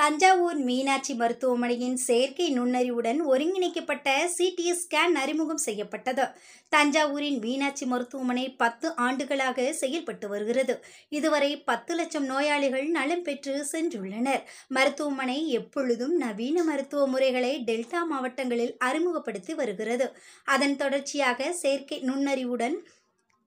தஞ்சாவூர் மீனாட்சி மருத்துவமனையின் செயற்கை நுண்ணறிவுடன் ஒருங்கிணைக்கப்பட்ட சிடி ஸ்கேன் அறிமுகம் செய்யப்பட்டது தஞ்சாவூரின் மீனாட்சி மருத்துவமனை பத்து ஆண்டுகளாக செயல்பட்டு வருகிறது இதுவரை பத்து லட்சம் நோயாளிகள் நலம் பெற்று சென்றுள்ளனர் மருத்துவமனை எப்பொழுதும் நவீன மருத்துவ முறைகளை டெல்டா மாவட்டங்களில் அறிமுகப்படுத்தி வருகிறது அதன் தொடர்ச்சியாக செயற்கை நுண்ணறிவுடன்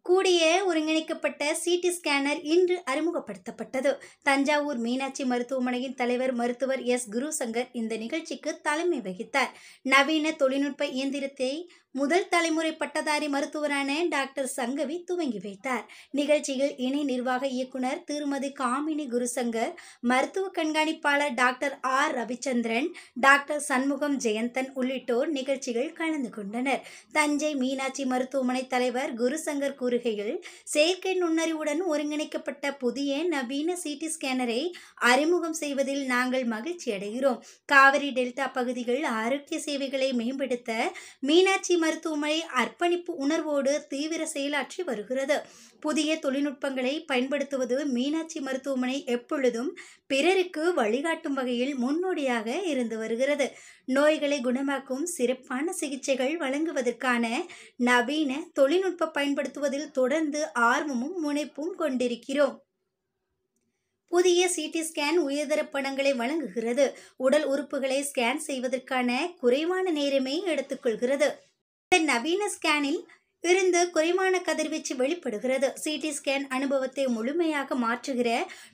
கூடிய ஒருங்கிணைக்கப்பட்ட சிடி ஸ்கேனர் இன்று அறிமுகப்படுத்தப்பட்டது தஞ்சாவூர் மீனாட்சி மருத்துவமனையின் தலைவர் மருத்துவர் எஸ் குருசங்கர் இந்த நிகழ்ச்சிக்கு தலைமை வகித்தார் நவீன தொழில்நுட்ப இயந்திரத்தை முதல் தலைமுறை பட்டதாரி மருத்துவரான டாக்டர் சங்கவி துவங்கி வைத்தார் நிகழ்ச்சியில் இணை நிர்வாக இயக்குனர் திருமதி காமினி குருசங்கர் மருத்துவ கண்காணிப்பாளர் doctor R Ravichandran doctor Shanmugam Jayanthan உள்ளிட்டோர் நிகழ்ச்சிகள் கலந்து கொண்டனர் தஞ்சை மீனாட்சி மருத்துவமனை தலைவர் குருசங்கர் கூறுகையில் செயற்கை நுண்ணறிவுடன் ஒருங்கிணைக்கப்பட்ட புதிய நவீன சிடி ஸ்கேனரை அறிமுகம் செய்வதில் நாங்கள் மகிழ்ச்சி அடைகிறோம் காவிரி டெல்டா பகுதிகள் ஆரோக்கிய சேவைகளை மேம்படுத்த மீனாட்சி மருத்துவமனை அர்ப்பணிப்பு உணர்வோடு தீவிர செயலாற்றி வருகிறது புதிய தொழில்நுட்பங்களை பயன்படுத்துவது மீனாட்சி மருத்துவமனை எப்பொழுதும் பிறருக்கு வழிகாட்டும் வகையில் முன்னோடியாக இருந்து வருகிறது நோய்களை குணமாக்கும் சிறப்பான சிகிச்சைகள் வழங்குவதற்கான நவீன தொழில்நுட்ப பயன்படுத்துவதில் தொடர்ந்து ஆர்வமும் முனைப்பும் கொண்டிருக்கிறோம் புதிய சிடி ஸ்கேன் உயர்தர படங்களை வழங்குகிறது உடல் உறுப்புகளை ஸ்கேன் செய்வதற்கான குறைவான நேரமே எடுத்துக்கொள்கிறது நவீன ஸ்கேனில் இருந்து குறைவான கதிர்வீச்சு வெளிப்படுகிறது சிடி ஸ்கேன் அனுபவத்தை முழுமையாக மாற்றுகிற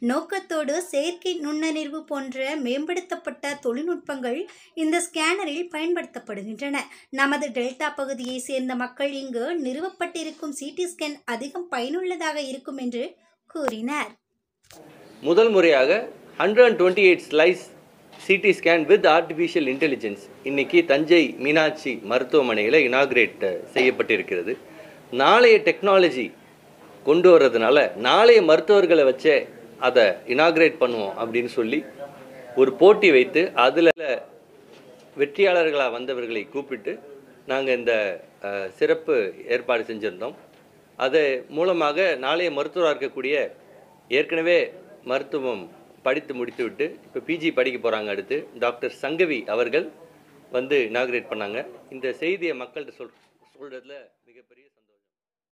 நோக்கத்தோடு செயற்கை நுண்ணறிவு போன்ற மேம்படுத்தப்பட்ட தொழில்நுட்பங்கள் இந்த ஸ்கேனரில் பயன்படுத்தப்படுகின்றன நமது டெல்டா பகுதியை சேர்ந்த மக்கள் இங்கு நிறுவப்பட்டிருக்கும் சிடி ஸ்கேன் அதிகம் பயனுள்ளதாக இருக்கும் என்று கூறினார் முதல் முறையாக hundred and twenty eight slice CT scan with artificial intelligence இன்னைக்கு தஞ்சை மீனாட்சி மருத்துவமனையில் இனாக்ரேட் செய்யப்பட்டிருக்கிறது நாளைய டெக்னாலஜி கொண்டு வர்றதுனால நாளைய மருத்துவர்களை வச்சே அதை இனாக்ரேட் பண்ணுவோம் அப்படின்னு சொல்லி ஒரு போட்டி வைத்து அதில் வெற்றியாளர்களாக வந்தவர்களை கூப்பிட்டு நாங்கள் இந்த சிறப்பு ஏற்பாடு செஞ்சுருந்தோம் அது மூலமாக நாளைய மருத்துவராக இருக்கக்கூடிய ஏற்கனவே மருத்துவம் படித்து முடித்து விட்டு இப்போ பிஜி படிக்க போகிறாங்க அடுத்து டாக்டர் சங்கவி அவர்கள் வந்து இனாகிரேட் பண்ணாங்க இந்த செய்தியை மக்கள்கிட்ட சொல் சொல்கிறதுல மிகப்பெரிய